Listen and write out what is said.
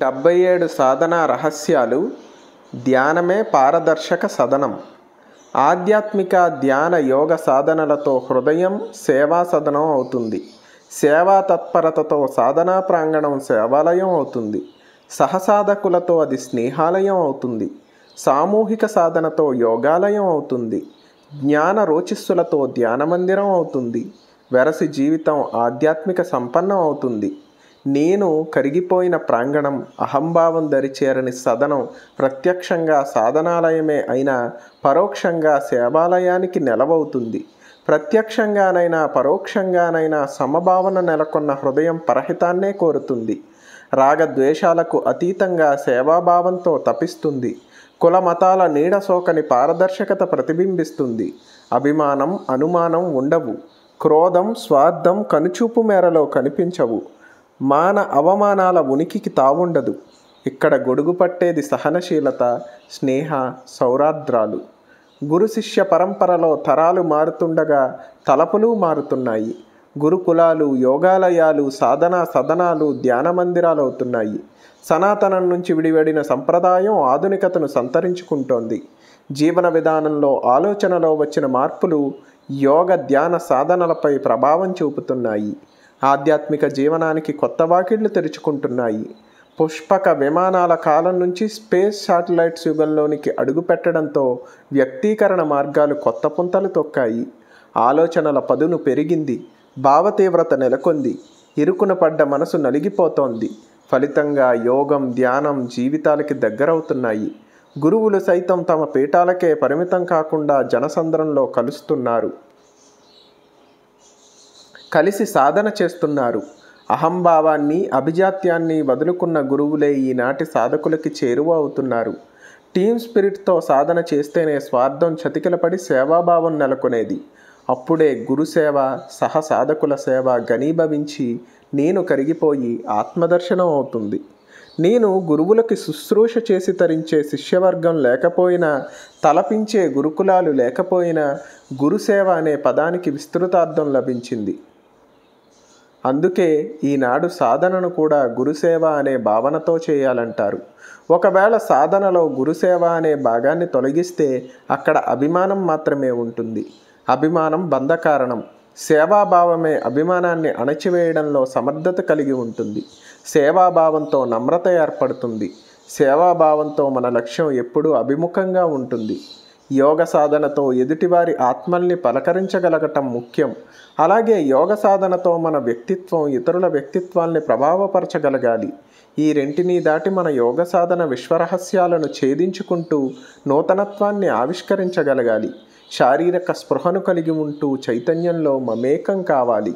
డెబ్బై ఏడు సాధనా రహస్యాలు ధ్యానమే పారదర్శక సదనం ఆధ్యాత్మిక ధ్యాన యోగ సాధనలతో హృదయం సేవా సదనం అవుతుంది సేవా తత్పరతతో సాధనా ప్రాంగణం సేవాలయం అవుతుంది సహసాధకులతో అది స్నేహాలయం అవుతుంది సామూహిక సాధనతో యోగాలయం అవుతుంది జ్ఞాన రోచిస్సులతో ధ్యాన మందిరం అవుతుంది వెరసి జీవితం ఆధ్యాత్మిక సంపన్నం అవుతుంది నేను కరిగిపోయిన ప్రాంగణం అహంభావం దరిచేరని సదనం ప్రత్యక్షంగా సాధనాలయమే అయినా పరోక్షంగా సేవాలయానికి నెలవవుతుంది ప్రత్యక్షంగానైనా పరోక్షంగానైనా సమభావన నెలకొన్న హృదయం పరహితాన్నే కోరుతుంది రాగద్వేషాలకు అతీతంగా సేవాభావంతో తపిస్తుంది కుల మతాల నీడ సోకని పారదర్శకత ప్రతిబింబిస్తుంది అభిమానం అనుమానం ఉండవు క్రోధం స్వార్థం కనుచూపు మేరలో కనిపించవు మాన అవమానాల ఉనికికి తావుండదు ఇక్కడ గొడుగు పట్టేది సహనశీలత స్నేహ సౌరాద్రాలు గురు శిష్య పరంపరలో తరాలు మారుతుండగా తలపులు మారుతున్నాయి గురుకులాలు యోగాలయాలు సాధనా సదనాలు ధ్యాన మందిరాలు అవుతున్నాయి సనాతనం నుంచి విడివడిన సంప్రదాయం ఆధునికతను సంతరించుకుంటోంది జీవన విధానంలో ఆలోచనలో వచ్చిన మార్పులు యోగ ధ్యాన సాధనలపై ప్రభావం చూపుతున్నాయి ఆధ్యాత్మిక జీవనానికి కొత్త వాకిళ్లు తెరుచుకుంటున్నాయి పుష్పక విమానాల కాలం నుంచి స్పేస్ శాటిలైట్స్ యుగంలోనికి అడుగుపెట్టడంతో వ్యక్తీకరణ మార్గాలు కొత్త పుంతలు తొక్కాయి ఆలోచనల పదును పెరిగింది భావతీవ్రత నెలకొంది ఇరుకున పడ్డ మనసు నలిగిపోతోంది ఫలితంగా యోగం ధ్యానం జీవితాలకి దగ్గరవుతున్నాయి గురువులు సైతం తమ పీఠాలకే పరిమితం కాకుండా జనసంద్రంలో కలుస్తున్నారు కలిసి సాధన చేస్తున్నారు అహంభావాన్ని అభిజాత్యాన్ని వదులుకున్న గురువులే ఈనాటి సాధకులకి చేరువ అవుతున్నారు టీమ్ స్పిరిట్తో సాధన చేస్తేనే స్వార్థం చతికిలపడి సేవాభావం నెలకొనేది అప్పుడే గురుసేవ సహ సాధకుల సేవ గనీభవించి నేను కరిగిపోయి ఆత్మదర్శనం అవుతుంది నేను గురువులకి శుశ్రూష చేసి తరించే శిష్యవర్గం లేకపోయినా తలపించే గురుకులాలు లేకపోయినా గురుసేవ అనే పదానికి విస్తృతార్థం లభించింది అందుకే ఈనాడు సాధనను కూడా గురుసేవ అనే భావనతో చేయాలంటారు ఒకవేళ సాధనలో గురుసేవ అనే భాగాన్ని తొలగిస్తే అక్కడ అభిమానం మాత్రమే ఉంటుంది అభిమానం బంధకారణం సేవాభావమే అభిమానాన్ని అణచివేయడంలో సమర్థత కలిగి ఉంటుంది సేవాభావంతో నమ్రత ఏర్పడుతుంది సేవాభావంతో మన లక్ష్యం ఎప్పుడూ అభిముఖంగా ఉంటుంది యోగ సాధనతో ఎదుటివారి ఆత్మల్ని పలకరించగలగటం ముఖ్యం అలాగే యోగ సాధనతో మన వ్యక్తిత్వం ఇతరుల వ్యక్తిత్వాల్ని ప్రభావపరచగలగాలి ఈ రెంటిని దాటి మన యోగ సాధన విశ్వరహస్యాలను ఛేదించుకుంటూ నూతనత్వాన్ని ఆవిష్కరించగలగాలి శారీరక స్పృహను కలిగి ఉంటూ చైతన్యంలో మమేకం కావాలి